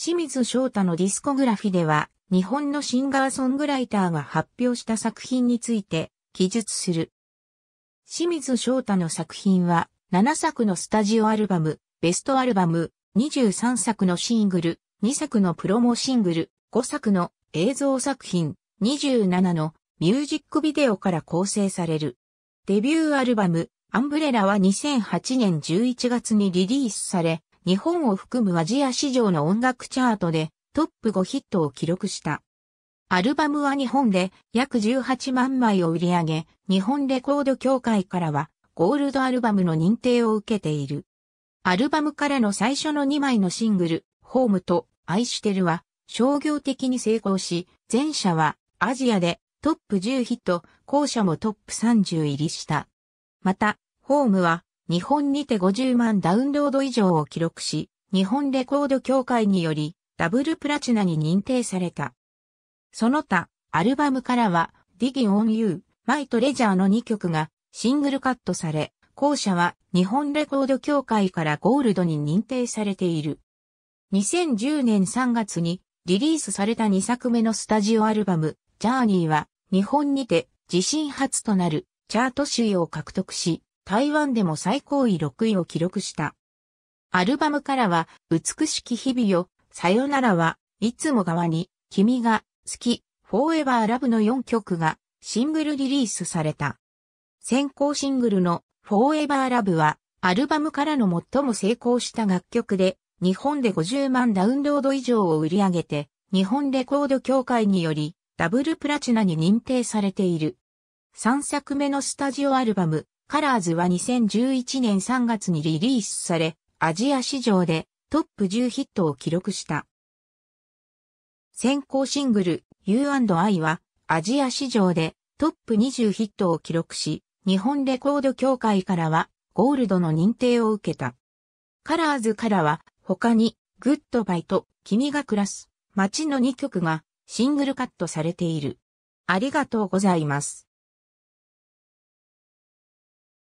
清水翔太のディスコグラフィでは、日本のシンガーソングライターが発表した作品について記述する。清水翔太の作品は、7作のスタジオアルバム、ベストアルバム、23作のシングル、2作のプロモシングル、5作の映像作品、27のミュージックビデオから構成される。デビューアルバム、アンブレラは2008年11月にリリースされ、日本を含むアジア市場の音楽チャートでトップ5ヒットを記録した。アルバムは日本で約18万枚を売り上げ、日本レコード協会からはゴールドアルバムの認定を受けている。アルバムからの最初の2枚のシングル、ホームと愛してるは商業的に成功し、前者はアジアでトップ10ヒット、後者もトップ30入りした。また、ホームは日本にて50万ダウンロード以上を記録し、日本レコード協会によりダブルプラチナに認定された。その他、アルバムからは、Digging on You、My Treasure の2曲がシングルカットされ、後者は日本レコード協会からゴールドに認定されている。2010年3月にリリースされた2作目のスタジオアルバム、ジャーニーは日本にて自身初となるチャート主位を獲得し、台湾でも最高位6位を記録した。アルバムからは、美しき日々よ、さよならは、いつも側に、君が、好き、フォーエバーラブの4曲が、シングルリリースされた。先行シングルの、フォーエバーラブは、アルバムからの最も成功した楽曲で、日本で50万ダウンロード以上を売り上げて、日本レコード協会により、ダブルプラチナに認定されている。3作目のスタジオアルバム、カラーズは2011年3月にリリースされ、アジア市場でトップ10ヒットを記録した。先行シングル U&I はアジア市場でトップ20ヒットを記録し、日本レコード協会からはゴールドの認定を受けた。カラーズからは他にグッドバイと君が暮らす街の2曲がシングルカットされている。ありがとうございます。